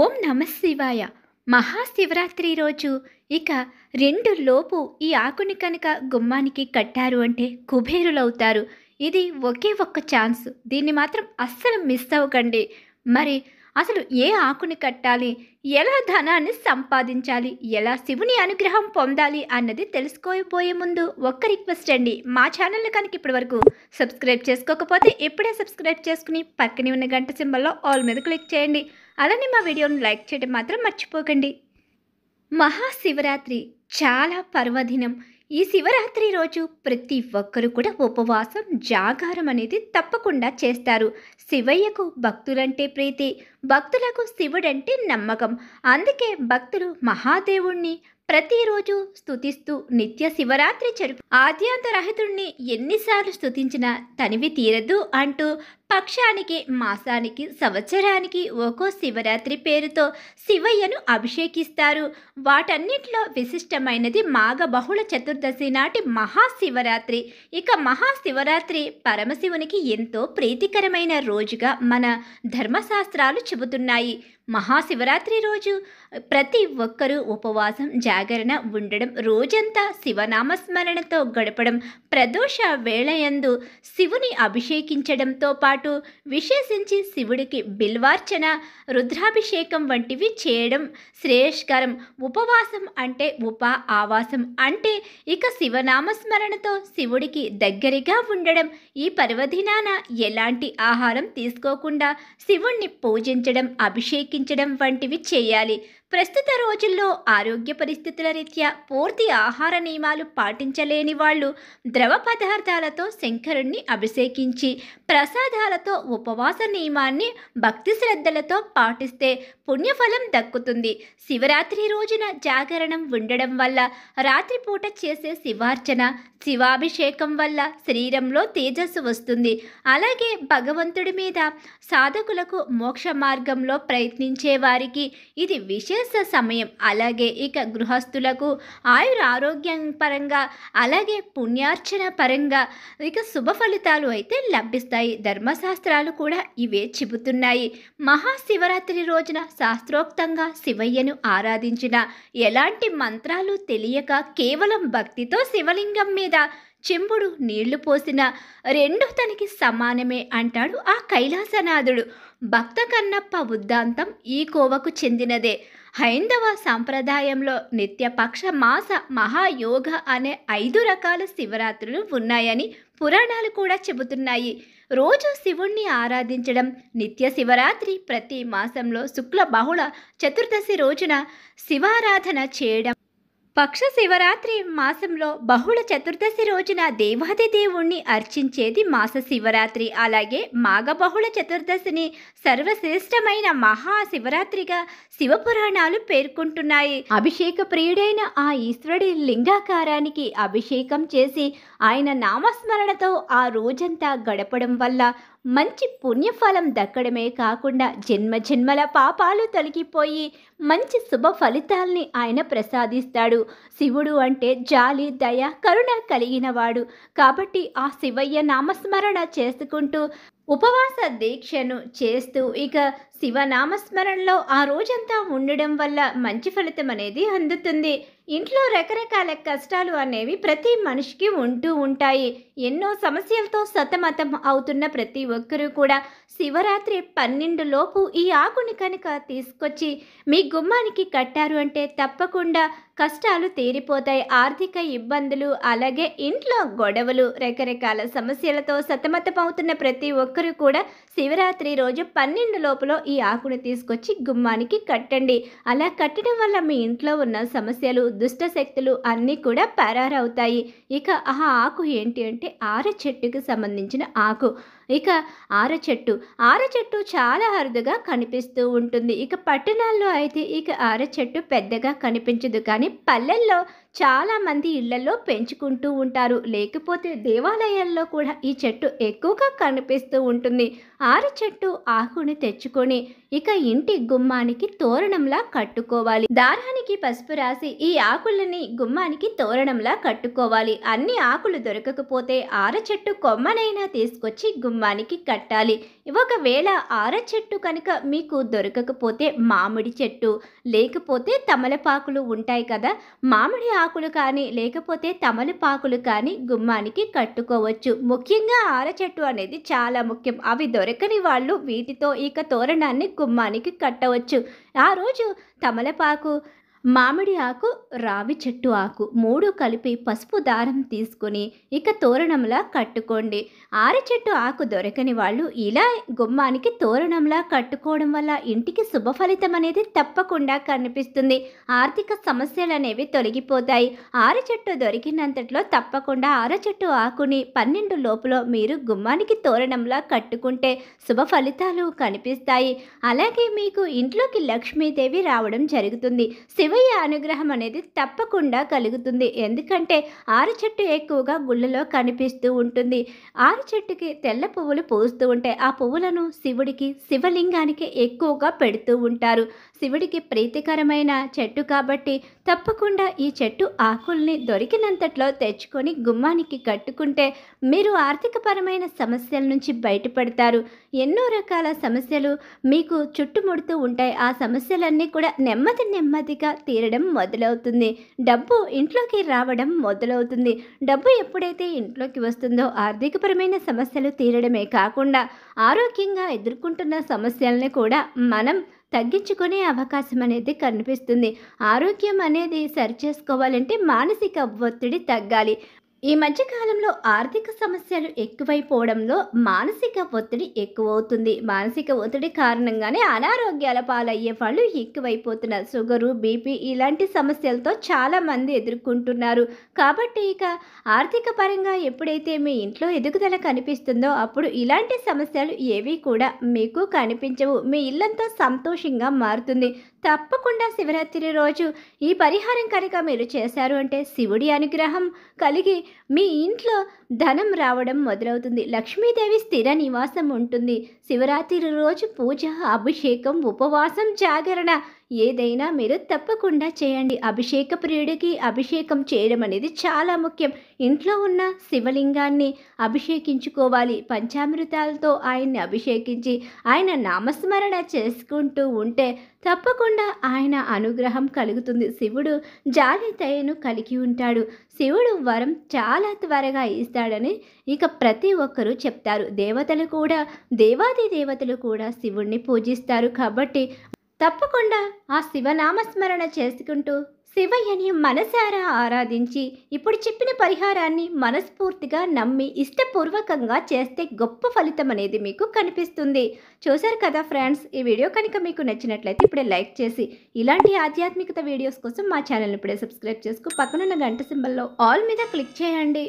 ఓం నమ శివాయ మహాశివరాత్రి రోజు ఇక రెండు లోపు ఈ ఆకుని కనుక గుమ్మానికి కట్టారు అంటే కుబేరులవుతారు ఇది ఒకే ఒక్క ఛాన్స్ దీన్ని మాత్రం అస్సలు మిస్ అవ్వకండి మరి అసలు ఏ ఆకుని కట్టాలి ఎలా ధనాన్ని సంపాదించాలి ఎలా శివుని అనుగ్రహం పొందాలి అన్నది తెలుసుకోకపోయే ముందు ఒక్క రిక్వెస్ట్ అండి మా ఛానల్ని కనుక ఇప్పటి వరకు సబ్స్క్రైబ్ చేసుకోకపోతే ఇప్పుడే సబ్స్క్రైబ్ చేసుకుని పక్కనే ఉన్న గంట సింబల్లో ఆల్ మీద క్లిక్ చేయండి అలానే మా వీడియోను లైక్ చేయడం మాత్రం మర్చిపోకండి మహాశివరాత్రి చాలా పర్వదినం ఈ శివరాత్రి రోజు ప్రతి ఒక్కరు కూడా ఉపవాసం జాగారం అనేది తప్పకుండా చేస్తారు శివయ్యకు భక్తులంటే ప్రీతి భక్తులకు శివుడంటే నమ్మకం అందుకే భక్తులు మహాదేవుణ్ణి ప్రతిరోజు స్థుతిస్తూ నిత్య శివరాత్రి జరుపు ఆద్యాంతరహితుణ్ణి ఎన్నిసార్లు స్తుతించినా తనివి తీరదు అంటూ పక్షానికి మాసానికి సంవత్సరానికి ఒక్కో శివరాత్రి పేరుతో శివయ్యను అభిషేకిస్తారు వాటన్నిటిలో విశిష్టమైనది మాఘ బహుళ చతుర్దశి నాటి మహాశివరాత్రి ఇక మహాశివరాత్రి పరమశివునికి ఎంతో ప్రీతికరమైన రోజు రోజుగా మన ధర్మశాస్త్రాలు చెబుతున్నాయి మహాశివరాత్రి రోజు ప్రతి ఒక్కరూ ఉపవాసం జాగరణ ఉండడం రోజంతా శివనామస్మరణతో గడపడం ప్రదోష వేళయందు శివుని అభిషేకించడంతో పాటు విశేషించి శివుడికి బిల్వార్చన రుద్రాభిషేకం వంటివి చేయడం శ్రేయస్కరం ఉపవాసం అంటే ఉప ఆవాసం అంటే ఇక శివనామస్మరణతో శివుడికి దగ్గరగా ఉండడం ఈ పర్వదినాన ఎలాంటి ఆహారం తీసుకోకుండా శివుణ్ణి పూజించడం అభిషేకి ఎక్కించడం వంటివి చేయాలి ప్రస్తుత రోజుల్లో ఆరోగ్య పరిస్థితుల రీత్యా పూర్తి ఆహార నియమాలు పాటించలేని వాళ్ళు ద్రవ పదార్థాలతో శంకరుణ్ణి అభిషేకించి ప్రసాదాలతో ఉపవాస నియమాన్ని భక్తి శ్రద్ధలతో పాటిస్తే పుణ్యఫలం దక్కుతుంది శివరాత్రి రోజున జాగరణం ఉండడం వల్ల రాత్రిపూట చేసే శివార్చన శివాభిషేకం వల్ల శరీరంలో తేజస్సు వస్తుంది అలాగే భగవంతుడి మీద సాధకులకు మోక్ష మార్గంలో ప్రయత్నించే వారికి ఇది విశేష సూర్యాస్త సమయం అలాగే ఇక గృహస్థులకు ఆయుర ఆరోగ్యం పరంగా అలాగే పుణ్యార్చన పరంగా ఇక శుభ ఫలితాలు అయితే లభిస్తాయి ధర్మశాస్త్రాలు కూడా ఇవే చెబుతున్నాయి మహాశివరాత్రి రోజున శాస్త్రోక్తంగా శివయ్యను ఆరాధించిన ఎలాంటి మంత్రాలు తెలియక కేవలం భక్తితో శివలింగం మీద చెంబుడు నీళ్లు పోసిన రెండు తనకి సమానమే అంటాడు ఆ కైలాసనాథుడు భక్త కన్నప్ప ఉద్దాంతం ఈ కోవకు చెందినదే హైందవ సాంప్రదాయంలో నిత్యపక్ష మాస మహాయోగ అనే ఐదు రకాల శివరాత్రులు ఉన్నాయని పురాణాలు కూడా చెబుతున్నాయి రోజు శివుణ్ణి ఆరాధించడం నిత్య శివరాత్రి ప్రతి మాసంలో శుక్ల బహుళ చతుర్దశి రోజున శివారాధన చేయడం పక్ష శివరాత్రి మాసంలో బహుళ చతుర్దశి రోజున దేవాది దేవుణ్ణి అర్చించేది మాస శివరాత్రి అలాగే మాఘ బహుళ చతుర్దశిని సర్వశ్రేష్టమైన మహా శివరాత్రిగా శివపురాణాలు పేర్కొంటున్నాయి అభిషేక ప్రియుడైన ఆ ఈశ్వరుడి లింగాకారానికి అభిషేకం చేసి ఆయన నామస్మరణతో ఆ రోజంతా గడపడం వల్ల మంచి పుణ్యఫలం దక్కడమే కాకుండా జన్మ జన్మల పాపాలు తొలగిపోయి మంచి శుభ ఫలితాల్ని ఆయన ప్రసాదిస్తాడు శివుడు అంటే జాలి దయ కరుణ కలిగినవాడు కాబట్టి ఆ శివయ్య నామస్మరణ చేసుకుంటూ ఉపవాస దీక్షను చేస్తూ ఇక శివనామస్మరణలో ఆ రోజంతా ఉండడం వల్ల మంచి ఫలితం అనేది అందుతుంది ఇంట్లో రకరకాల కష్టాలు అనేవి ప్రతి మనిషికి ఉంటూ ఉంటాయి ఎన్నో సమస్యలతో సతమతం అవుతున్న ప్రతి ఒక్కరూ కూడా శివరాత్రి పన్నెండు లోపు ఈ ఆకుని కనుక తీసుకొచ్చి మీ గుమ్మానికి కట్టారు అంటే తప్పకుండా కష్టాలు తీరిపోతాయి ఆర్థిక ఇబ్బందులు అలాగే ఇంట్లో గొడవలు రకరకాల సమస్యలతో సతమతమవుతున్న ప్రతి ఒక్కరూ కూడా శివరాత్రి రోజు పన్నెండు లోపల ఈ ఆకును తీసుకొచ్చి గుమ్మానికి కట్టండి అలా కట్టడం వల్ల మీ ఇంట్లో ఉన్న సమస్యలు దుష్టశక్తులు అన్నీ కూడా పరారవుతాయి ఇక ఆ ఆకు ఏంటి అంటే ఆర చెట్టుకు సంబంధించిన ఆకు ఇక ఆరచెట్టు ఆరచెట్టు చాలా అరుదుగా కనిపిస్తూ ఉంటుంది ఇక పట్టణాల్లో అయితే ఇక ఆరచెట్టు పెద్దగా కనిపించదు కానీ పల్లెల్లో చాలామంది ఇళ్లలో పెంచుకుంటూ ఉంటారు లేకపోతే దేవాలయాల్లో కూడా ఈ చెట్టు ఎక్కువగా కనిపిస్తూ ఉంటుంది ఆరు చెట్టు ఆకుని తెచ్చుకొని ఇక ఇంటి గుమ్మానికి తోరణంలా కట్టుకోవాలి దారానికి పసుపు రాసి ఈ ఆకులని గుమ్మానికి తోరణంలా కట్టుకోవాలి అన్ని ఆకులు దొరకకపోతే ఆర చెట్టు కొమ్మనైనా తీసుకొచ్చి గుమ్మానికి కట్టాలి ఒకవేళ ఆర చెట్టు కనుక మీకు దొరకకపోతే మామిడి చెట్టు లేకపోతే తమలపాకులు ఉంటాయి కదా మామిడి ఆకులు కానీ లేకపోతే తమలపాకులు కానీ గుమ్మానికి కట్టుకోవచ్చు ముఖ్యంగా ఆరచెట్టు అనేది చాలా ముఖ్యం అవి దొరకని వాళ్ళు వీటితో ఇక తోరణాన్ని గుమ్మానికి కట్టవచ్చు ఆ రోజు తమలపాకు మామిడి ఆకు రావి చెట్టు ఆకు మూడు కలిపి పసుపు దారం తీసుకుని ఇక తోరణంలా కట్టుకోండి ఆరి చెట్టు ఆకు దొరకని వాళ్ళు ఇలా గుమ్మానికి తోరణంలా కట్టుకోవడం వల్ల ఇంటికి శుభ ఫలితం అనేది తప్పకుండా కనిపిస్తుంది ఆర్థిక సమస్యలు అనేవి తొలగిపోతాయి ఆరి చెట్టు దొరికినంతట్లో తప్పకుండా ఆర చెట్టు ఆకుని పన్నెండు లోపల మీరు గుమ్మానికి తోరణంలా కట్టుకుంటే శుభ ఫలితాలు కనిపిస్తాయి అలాగే మీకు ఇంట్లోకి లక్ష్మీదేవి రావడం జరుగుతుంది శివ శివయ్య అనుగ్రహం అనేది తప్పకుండా కలుగుతుంది ఎందుకంటే ఆరు చెట్టు ఎక్కువగా గుళ్ళలో కనిపిస్తూ ఉంటుంది ఆరు చెట్టుకి తెల్ల పువ్వులు పూస్తూ ఉంటాయి ఆ పువ్వులను శివుడికి శివలింగానికి ఎక్కువగా పెడుతూ ఉంటారు శివుడికి ప్రీతికరమైన చెట్టు కాబట్టి తప్పకుండా ఈ చెట్టు ఆకుల్ని దొరికినంతట్లో తెచ్చుకొని గుమ్మానికి కట్టుకుంటే మీరు ఆర్థికపరమైన సమస్యల నుంచి బయటపడతారు ఎన్నో రకాల సమస్యలు మీకు చుట్టుముడుతూ ఉంటాయి ఆ సమస్యలన్నీ కూడా నెమ్మది నెమ్మదిగా తీరడం మొదలవుతుంది డబ్బు ఇంట్లోకి రావడం మొదలవుతుంది డబ్బు ఎప్పుడైతే ఇంట్లోకి వస్తుందో ఆర్థికపరమైన సమస్యలు తీరడమే కాకుండా ఆరోగ్యంగా ఎదుర్కొంటున్న సమస్యలను కూడా మనం తగ్గించుకునే అవకాశం అనేది కనిపిస్తుంది ఆరోగ్యం అనేది సరిచేసుకోవాలంటే మానసిక ఒత్తిడి తగ్గాలి ఈ మధ్యకాలంలో ఆర్థిక సమస్యలు ఎక్కువైపోవడంలో మానసిక ఒత్తిడి ఎక్కువ అవుతుంది మానసిక ఒత్తిడి కారణంగానే అనారోగ్యాల పాలయ్యే వాళ్ళు ఎక్కువైపోతున్నారు షుగరు బీపీ ఇలాంటి సమస్యలతో చాలామంది ఎదుర్కొంటున్నారు కాబట్టి ఇక ఆర్థిక పరంగా ఎప్పుడైతే మీ ఇంట్లో ఎదుగుదల కనిపిస్తుందో అప్పుడు ఇలాంటి సమస్యలు ఏవి కూడా మీకు కనిపించవు మీ ఇల్లంతా సంతోషంగా మారుతుంది తప్పకుండా శివరాత్రి రోజు ఈ పరిహారం కనుక మీరు చేశారు అంటే శివుడి అనుగ్రహం కలిగి మీ ఇంట్లో ధనం రావడం మొదలవుతుంది లక్ష్మీదేవి స్థిర నివాసం ఉంటుంది శివరాత్రి రోజు పూజ అభిషేకం ఉపవాసం జాగరణ ఏదైనా మీరు తప్పకుండా చేయండి అభిషేక ప్రియుడికి అభిషేకం చేయడం అనేది చాలా ముఖ్యం ఇంట్లో ఉన్న శివలింగాన్ని అభిషేకించుకోవాలి పంచామృతాలతో ఆయన్ని అభిషేకించి ఆయన నామస్మరణ చేసుకుంటూ ఉంటే తప్పకుండా ఆయన అనుగ్రహం కలుగుతుంది శివుడు జాలి తయను కలిగి ఉంటాడు శివుడు వరం చాలా త్వరగా ఇస్తాడని ఇక ప్రతి ఒక్కరూ చెప్తారు దేవతలు కూడా దేవాది దేవతలు కూడా శివుణ్ణి పూజిస్తారు కాబట్టి తప్పకుండా ఆ శివనామస్మరణ చేసుకుంటూ శివయ్యని మనసారా ఆరాధించి ఇప్పుడు చెప్పిన పరిహారాన్ని మనస్ఫూర్తిగా నమ్మి ఇష్టపూర్వకంగా చేస్తే గొప్ప ఫలితం అనేది మీకు కనిపిస్తుంది చూశారు కదా ఫ్రెండ్స్ ఈ వీడియో కనుక మీకు నచ్చినట్లయితే ఇప్పుడే లైక్ చేసి ఇలాంటి ఆధ్యాత్మికత వీడియోస్ కోసం మా ఛానల్ని ఇప్పుడే సబ్స్క్రైబ్ చేసుకు పక్కనున్న గంట సింబల్లో ఆల్ మీద క్లిక్ చేయండి